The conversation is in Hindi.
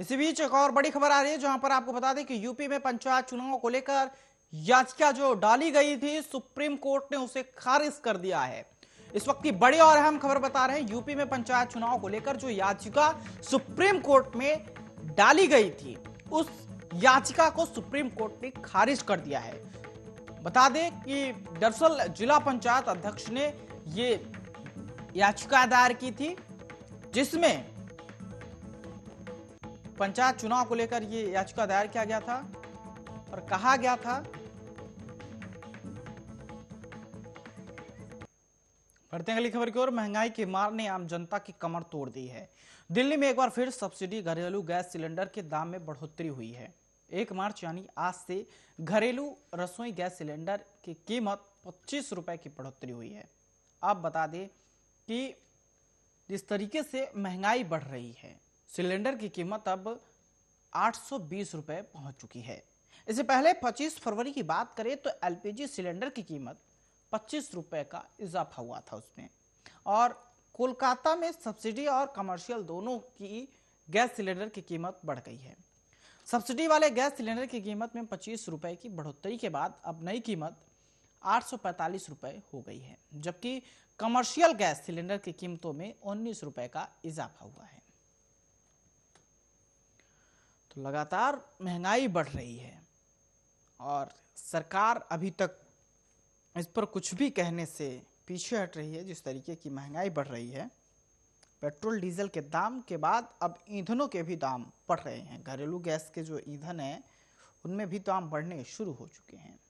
इसी बीच एक और बड़ी खबर आ रही है जहां पर आपको बता दें कि यूपी में पंचायत चुनाव को लेकर याचिका जो डाली गई थी सुप्रीम कोर्ट ने उसे खारिज कर दिया है इस वक्त की बड़ी और अहम खबर बता रहे हैं यूपी में पंचायत चुनाव को लेकर जो याचिका सुप्रीम कोर्ट में डाली गई थी उस याचिका को सुप्रीम कोर्ट ने खारिज कर दिया है बता दें कि दरअसल जिला पंचायत अध्यक्ष ने ये याचिका दायर की थी जिसमें पंचायत चुनाव को लेकर ये याचिका दायर किया गया था और कहा गया था बढ़ते अगली खबर की ओर महंगाई की मार ने आम जनता की कमर तोड़ दी है दिल्ली में एक बार फिर सब्सिडी घरेलू गैस सिलेंडर के दाम में बढ़ोतरी हुई है एक मार्च यानी आज से घरेलू रसोई गैस सिलेंडर की कीमत पच्चीस रुपए की बढ़ोतरी हुई है आप बता दें कि जिस तरीके से महंगाई बढ़ रही है सिलेंडर की कीमत अब आठ सौ रुपए पहुंच चुकी है इससे पहले 25 फरवरी की बात करें तो एलपीजी सिलेंडर की कीमत पच्चीस रुपए का इजाफा हुआ था उसमें और कोलकाता में सब्सिडी और कमर्शियल दोनों की गैस सिलेंडर की कीमत बढ़ गई है सब्सिडी वाले गैस सिलेंडर की कीमत में पच्चीस रुपए की बढ़ोतरी के बाद अब नई कीमत आठ सौ पैंतालीस रुपए हो गई है जबकि कमर्शियल गैस सिलेंडर की कीमतों में उन्नीस रुपए का इजाफा हुआ है तो लगातार महंगाई बढ़ रही है और सरकार अभी तक इस पर कुछ भी कहने से पीछे हट रही है जिस तरीके की महंगाई बढ़ रही है पेट्रोल डीजल के दाम के बाद अब ईंधनों के भी दाम बढ़ रहे हैं घरेलू गैस के जो ईंधन हैं उनमें भी दाम तो बढ़ने शुरू हो चुके हैं